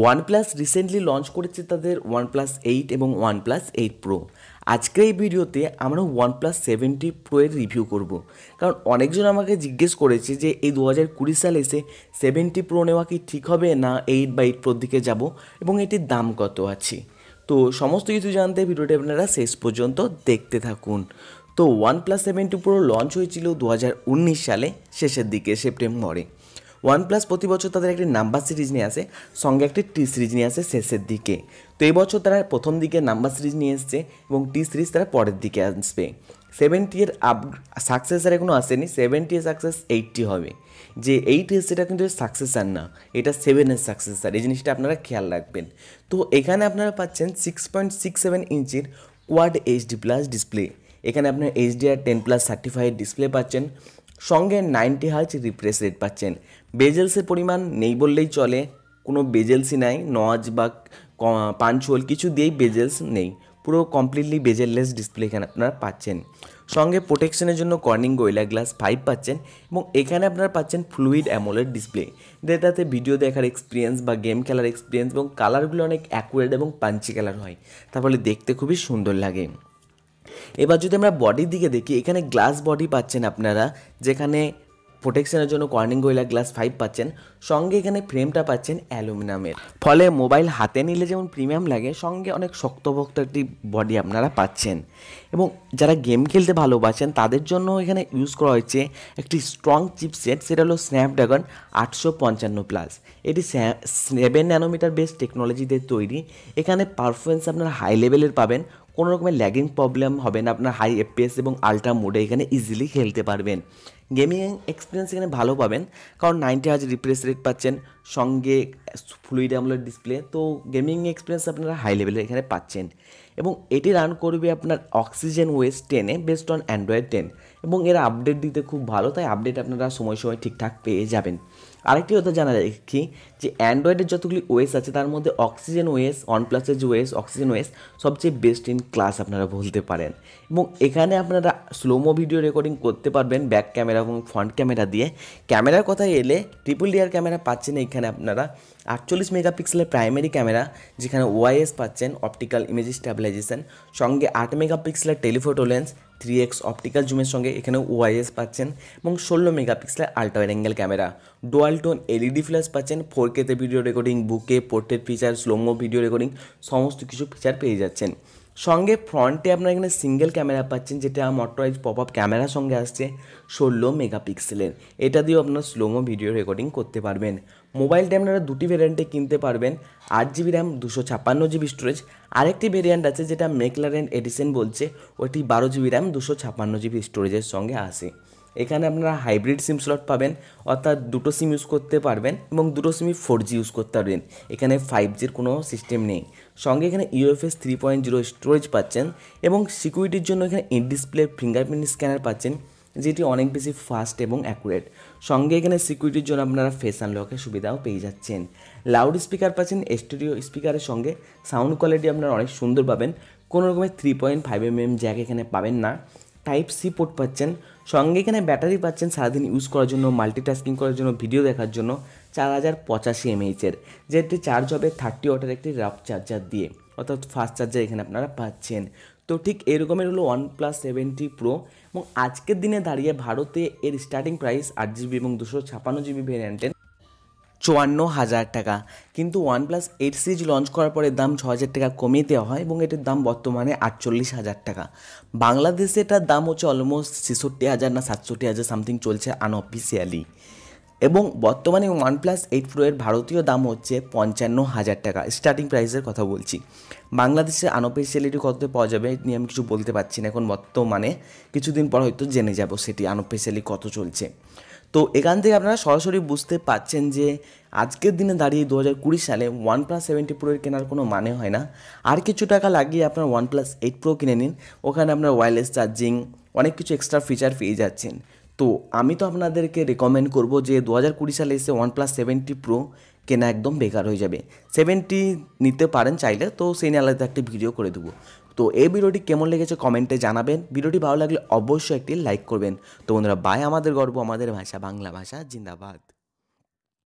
OnePlus recently launch করেছে তাদের OnePlus eight এবং ওয়ানপ্লাস এইট প্রো আজকের এই ভিডিওতে আমরা ওয়ানপ্লাস সেভেন্টি প্রোয়ের রিভিউ করব। কারণ অনেকজন আমাকে জিজ্ঞেস করেছে যে এই দু হাজার কুড়ি সালে এসে সেভেন্টি প্রো নেওয়া কি ঠিক হবে না এইট বা এইট প্রোর দিকে যাব এবং এটির দাম কত আছে তো সমস্ত কিছু জানতে ভিডিওটি আপনারা শেষ পর্যন্ত দেখতে থাকুন তো OnePlus seventy pro launch হয়েছিল দু সালে শেষের দিকে সেপ্টেম্বরে ওয়ান প্লাস প্রতি বছর তাদের একটি নাম্বার সিরিজ নিয়ে আসে সঙ্গে একটি টি সিরিজ নিয়ে আসে শেষের দিকে তো এই বছর তারা প্রথম দিকে নাম্বার সিরিজ নিয়ে এসছে এবং টি সিরিজ তারা পরের দিকে আসবে সেভেন্টি এর আপ সাকসেস আর এখনও আসেনি সেভেন্টি এর সাকসেস এইটটি হবে যে এইট সেটা কিন্তু সাকসেসার না এটা সেভেনের সাকসেসার এই জিনিসটা আপনারা খেয়াল রাখবেন তো এখানে আপনারা পাচ্ছেন সিক্স পয়েন্ট সিক্স সেভেন ইঞ্চির কোয়াড এইচডি প্লাস ডিসপ্লে এখানে আপনার HDR ten plus certified display পাচ্ছেন সঙ্গে নাইনটি হার্চ রিফ্রেশ রেট পাচ্ছেন বেজেলসের পরিমাণ নেই বললেই চলে কোনো বেজেলসই নাই নজ বা পাঞ্চুয়াল কিছু দিয়েই বেজেলস নেই পুরো কমপ্লিটলি বেজেললেস ডিসপ্লে এখানে আপনারা পাচ্ছেন সঙ্গে প্রোটেকশনের জন্য কর্নিং গোয়েলা গ্লাস ফাইভ পাচ্ছেন এবং এখানে আপনারা পাচ্ছেন ফ্লুইড অ্যামোলেড ডিসপ্লে যেটাতে ভিডিও দেখার এক্সপিরিয়েন্স বা গেম খেলার এক্সপিরিয়েন্স এবং কালারগুলো অনেক অ্যাকুরেট এবং পাঞ্চি কালার হয় তাহলে দেখতে খুবই সুন্দর লাগে এবার যদি আমরা বডির দিকে দেখি এখানে গ্লাস বডি পাচ্ছেন আপনারা যেখানে প্রোটেকশনের জন্য কর্নিং গোয়েলা গ্লাস ফাইভ পাচ্ছেন সঙ্গে এখানে ফ্রেমটা পাচ্ছেন অ্যালুমিনিয়ামের ফলে মোবাইল হাতে নিলে যেমন প্রিমিয়াম লাগে সঙ্গে অনেক শক্তভক্ত একটি বডি আপনারা পাচ্ছেন এবং যারা গেম খেলতে ভালোবাসেন তাদের জন্য এখানে ইউজ করা হয়েছে একটি স্ট্রং চিপসেট সেটা হলো স্ন্যাপড্রাগন আটশো পঞ্চান্ন প্লাস এটি সেভেন ন্যানোমিটার বেস টেকনোলজিতে তৈরি এখানে পারফরমেন্স আপনারা হাই লেভেলের পাবেন কোনো রকমের ল্যাগিং প্রবলেম হবে না আপনার হাই এফপিএস এবং আলট্রা মোডে এখানে ইজিলি খেলতে পারবেন গেমিং এক্সপিরিয়েন্স এখানে ভালো পাবেন কারণ নাইনটি হাজ রিফ্রেশ রেট পাচ্ছেন সঙ্গে ফ্লুইড অ্যামুলেট ডিসপ্লে তো গেমিং এক্সপিরিয়েন্স আপনারা হাই লেভেলের এখানে পাচ্ছেন এবং এটি রান করবে আপনার অক্সিজেন ওয়েস টেনে বেস্ট অন অ্যান্ড্রয়েড টেন এবং এরা আপডেট দিতে খুব ভালো তাই আপডেট আপনারা সময় সময় ঠিকঠাক পেয়ে যাবেন আরেকটি কথা জানা রাখি যে অ্যান্ড্রয়েডের যতগুলি ওয়েস আছে তার মধ্যে অক্সিজেন ওয়েস প্লাসের যে ওয়েস অক্সিজেন ওয়েস সবচেয়ে বেস্ট ইন ক্লাস আপনারা বলতে পারেন এবং এখানে আপনারা স্লোমো ভিডিও রেকর্ডিং করতে পারবেন ব্যাক ক্যামেরা এবং ফ্রন্ট ক্যামেরা দিয়ে ক্যামেরার কথা এলে ট্রিপল ডিআর ক্যামেরা পাচ্ছেন এখানে আপনারা আটচল্লিশ মেগাপিক্সেলের প্রাইমারি ক্যামেরা যেখানে ওয়াইএস পাচ্ছেন অপটিক্যাল ইমেজ স্ট্যাবিলাইজেশন সঙ্গে আট মেগাপিক্সেলের telephoto lens three x optical জুমের সঙ্গে এখানে ওয়াইএস পাচ্ছেন এবং ষোলো মেগাপিক্সেলের ultra angle camera dual tone LED flash পাচ্ছেন ফোর কেতে video recording bokeh portrait feature slomo video recording সমস্ত কিছু ফিচার পেয়ে যাচ্ছেন সঙ্গে ফ্রন্টে আপনারা এখানে সিঙ্গেল ক্যামেরা পাচ্ছেন যেটা মটরাইজ পপ আপ ক্যামেরার সঙ্গে আসছে ষোলো মেগাপিক্সেলের এটা দিয়েও আপনারা স্লোমো ভিডিও রেকর্ডিং করতে পারবেন মোবাইলটা আপনারা দুটি ভেরিয়েন্টে কিনতে পারবেন আট জিবি র্যাম দুশো ছাপ্পান্ন জিবি স্টোরেজ আরেকটি ভেরিয়েন্ট আছে যেটা মেকলার্যান্ড এডিশন বলছে ওটি বারো জিবি র্যাম দুশো ছাপ্পান্ন জিবি স্টোরেজের সঙ্গে আসে এখানে আপনারা হাইব্রিড সিম স্লট পাবেন অর্থাৎ দুটো সিম ইউজ করতে পারবেন এবং দুটো সিমই ফোর জি ইউজ করতে পারবেন এখানে ফাইভ জির কোনো সিস্টেম নেই সঙ্গে এখানে UFS three point zero storage পাচ্ছেন এবং সিকিউরিটির জন্য এখানে ইন ডিসপ্লে ফিঙ্গারপ্রিন্ট স্ক্যানার পাচ্ছেন যেটি অনেক বেশি ফাস্ট এবং অ্যাকুরেট সঙ্গে এখানে সিকিউরিটির জন্য আপনারা ফেস আনলকের সুবিধাও পেয়ে যাচ্ছেন লাউড স্পিকার পাচ্ছেন স্টুডিও স্পিকারের সঙ্গে সাউন্ড কোয়ালিটি আপনারা অনেক সুন্দর পাবেন কোনো রকমের three point five M M jack এখানে পাবেন না টাইপ সি পোর্ট পাচ্ছেন সঙ্গে এখানে ব্যাটারি পাচ্ছেন সারাদিন ইউজ করার জন্য মাল্টিটাস্কিং করার জন্য ভিডিও দেখার জন্য চার হাজার পঁচাশি এমএইচের যেটি চার্জ হবে থার্টি ওয়াটের একটি রাফ চার্জার দিয়ে অর্থাৎ ফাস্ট চার্জার এখানে আপনারা পাচ্ছেন তো ঠিক এরকমের হলো ওয়ান প্লাস সেভেন্টি প্রো এবং আজকের দিনে দাঁড়িয়ে ভারতে এর স্টার্টিং প্রাইস আট জিবি এবং দুশো ছাপান্ন জিবি ভ্যারিয়েন্টের চুয়ান্ন হাজার টাকা কিন্তু ওয়ানপ্লাস এইট সিরিজ লঞ্চ করার পরে দাম ছ হাজার টাকা কমিয়ে দেওয়া হয় এবং এটির দাম বর্তমানে আটচল্লিশ হাজার টাকা বাংলাদেশে এটার দাম হচ্ছে অলমোস্ট ছেষট্টি হাজার না সাতষট্টি হাজার সামথিং চলছে আনঅফিসিয়ালি এবং বর্তমানে ওয়ানপ্লাস এইট প্রোয়ের ভারতীয় দাম হচ্ছে পঞ্চান্ন হাজার টাকা স্টার্টিং প্রাইসের কথা বলছি বাংলাদেশে আনঅফিসিয়ালিটি কত পাওয়া যাবে নিয়ে আমি কিছু বলতে পারছি না এখন বর্তমানে কিছুদিন পর হয়তো জেনে যাব সেটি আনঅফিসিয়ালি কত চলছে তো এখান থেকে আপনারা সরাসরি বুঝতে পাচ্ছেন যে আজকের দিনে দাঁড়িয়ে দু হাজার কুড়ি সালে ওয়ান প্লাস সেভেন্টি প্রোয়ের কেনার কোনো মানে হয় না আর কিছু টাকা লাগিয়ে আপনার ওয়ান প্লাস এইট প্রো কিনে নিন ওখানে আপনার ওয়্যারলেস চার্জিং অনেক কিছু এক্সট্রা ফিচার পেয়ে যাচ্ছেন তো আমি তো আপনাদেরকে রেকমেন্ড করব যে দু হাজার কুড়ি সালে এসে ওয়ান প্লাস সেভেন্টি প্রো কেনা একদম বেকার হয়ে যাবে সেভেনটি নিতে পারেন চাইলে তো সেই নিয়ে আলাদা একটি ভিডিও করে দেবো তো এই ভিডিওটি কেমন লেগেছে কমেন্টে জানাবেন ভিডিওটি ভালো লাগলে অবশ্যই একটি লাইক করবেন তো বন্ধুরা বাই আমাদের গর্ব আমাদের ভাষা বাংলা ভাষা জিন্দাবাদ